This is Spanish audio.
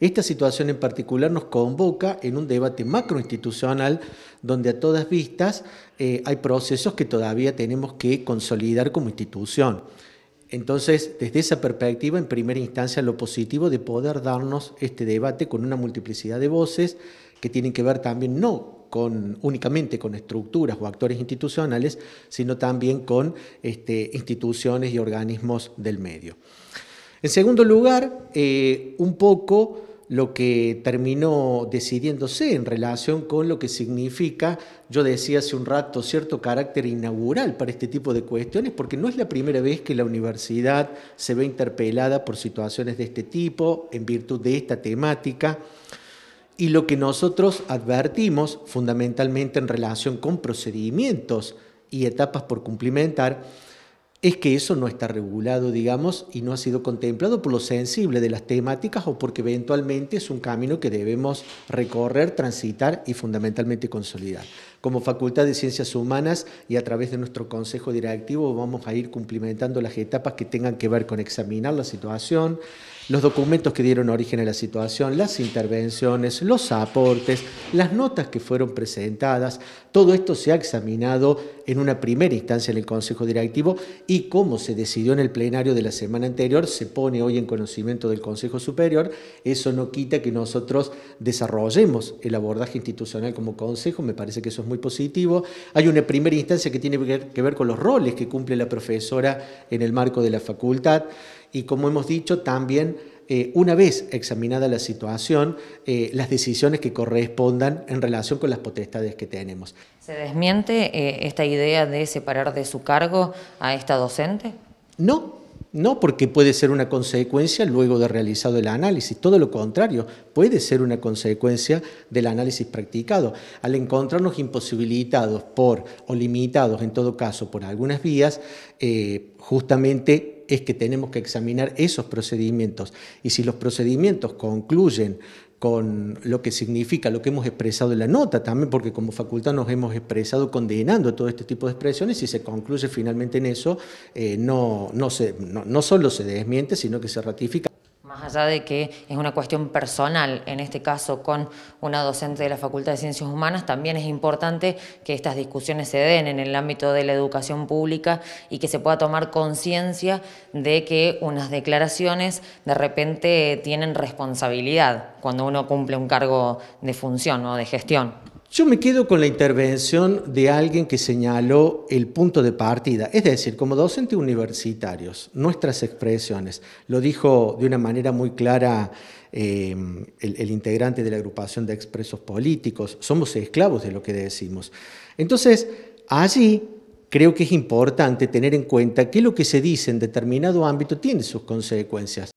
Esta situación en particular nos convoca en un debate macroinstitucional donde a todas vistas eh, hay procesos que todavía tenemos que consolidar como institución. Entonces, desde esa perspectiva, en primera instancia, lo positivo de poder darnos este debate con una multiplicidad de voces que tienen que ver también no con, únicamente con estructuras o actores institucionales, sino también con este, instituciones y organismos del medio. En segundo lugar, eh, un poco lo que terminó decidiéndose en relación con lo que significa, yo decía hace un rato, cierto carácter inaugural para este tipo de cuestiones, porque no es la primera vez que la universidad se ve interpelada por situaciones de este tipo en virtud de esta temática. Y lo que nosotros advertimos fundamentalmente en relación con procedimientos y etapas por cumplimentar, es que eso no está regulado, digamos, y no ha sido contemplado por lo sensible de las temáticas o porque eventualmente es un camino que debemos recorrer, transitar y fundamentalmente consolidar. Como Facultad de Ciencias Humanas y a través de nuestro Consejo Directivo vamos a ir cumplimentando las etapas que tengan que ver con examinar la situación, los documentos que dieron origen a la situación, las intervenciones, los aportes, las notas que fueron presentadas, todo esto se ha examinado en una primera instancia en el Consejo Directivo y como se decidió en el plenario de la semana anterior, se pone hoy en conocimiento del Consejo Superior, eso no quita que nosotros desarrollemos el abordaje institucional como Consejo, me parece que eso es muy positivo. Hay una primera instancia que tiene que ver con los roles que cumple la profesora en el marco de la facultad y como hemos dicho también eh, una vez examinada la situación, eh, las decisiones que correspondan en relación con las potestades que tenemos. ¿Se desmiente eh, esta idea de separar de su cargo a esta docente? No, no porque puede ser una consecuencia luego de realizado el análisis, todo lo contrario, puede ser una consecuencia del análisis practicado. Al encontrarnos imposibilitados por o limitados en todo caso por algunas vías, justamente es que tenemos que examinar esos procedimientos. Y si los procedimientos concluyen con lo que significa, lo que hemos expresado en la nota también, porque como facultad nos hemos expresado condenando todo este tipo de expresiones y se concluye finalmente en eso, eh, no, no, se, no solo se desmiente, sino que se ratifica allá de que es una cuestión personal, en este caso con una docente de la Facultad de Ciencias Humanas, también es importante que estas discusiones se den en el ámbito de la educación pública y que se pueda tomar conciencia de que unas declaraciones de repente tienen responsabilidad cuando uno cumple un cargo de función o de gestión. Yo me quedo con la intervención de alguien que señaló el punto de partida, es decir, como docentes universitarios, nuestras expresiones, lo dijo de una manera muy clara em, el, integrante de la agrupación de expresos políticos, somos esclavos de lo que decimos. Entonces, allí creo que es importante tener en cuenta que lo que se dice en determinado ámbito tiene sus consecuencias.